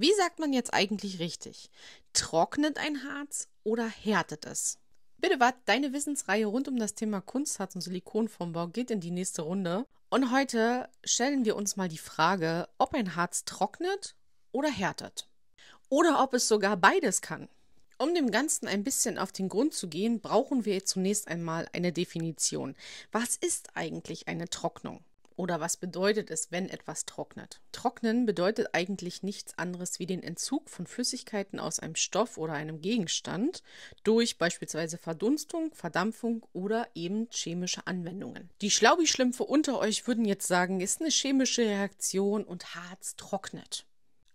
Wie sagt man jetzt eigentlich richtig? Trocknet ein Harz oder härtet es? Bitte wart, deine Wissensreihe rund um das Thema Kunstharz und Silikonformbau geht in die nächste Runde. Und heute stellen wir uns mal die Frage, ob ein Harz trocknet oder härtet. Oder ob es sogar beides kann. Um dem Ganzen ein bisschen auf den Grund zu gehen, brauchen wir zunächst einmal eine Definition. Was ist eigentlich eine Trocknung? Oder was bedeutet es, wenn etwas trocknet? Trocknen bedeutet eigentlich nichts anderes wie den Entzug von Flüssigkeiten aus einem Stoff oder einem Gegenstand durch beispielsweise Verdunstung, Verdampfung oder eben chemische Anwendungen. Die Schlaubi-Schlümpfe unter euch würden jetzt sagen, ist eine chemische Reaktion und Harz trocknet.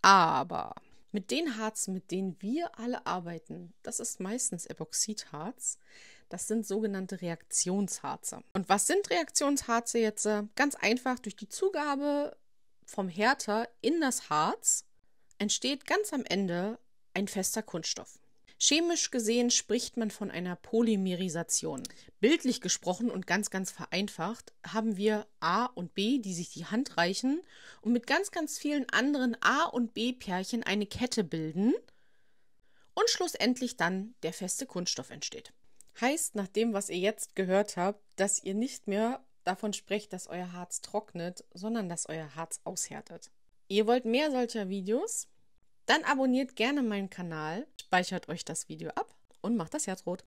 Aber mit den Harzen, mit denen wir alle arbeiten, das ist meistens Epoxidharz, das sind sogenannte Reaktionsharze. Und was sind Reaktionsharze jetzt? Äh, ganz einfach, durch die Zugabe vom Härter in das Harz entsteht ganz am Ende ein fester Kunststoff. Chemisch gesehen spricht man von einer Polymerisation. Bildlich gesprochen und ganz, ganz vereinfacht haben wir A und B, die sich die Hand reichen und mit ganz, ganz vielen anderen A und B-Pärchen eine Kette bilden und schlussendlich dann der feste Kunststoff entsteht. Heißt nach dem, was ihr jetzt gehört habt, dass ihr nicht mehr davon sprecht, dass euer Harz trocknet, sondern dass euer Harz aushärtet. Ihr wollt mehr solcher Videos? Dann abonniert gerne meinen Kanal, speichert euch das Video ab und macht das Herz rot.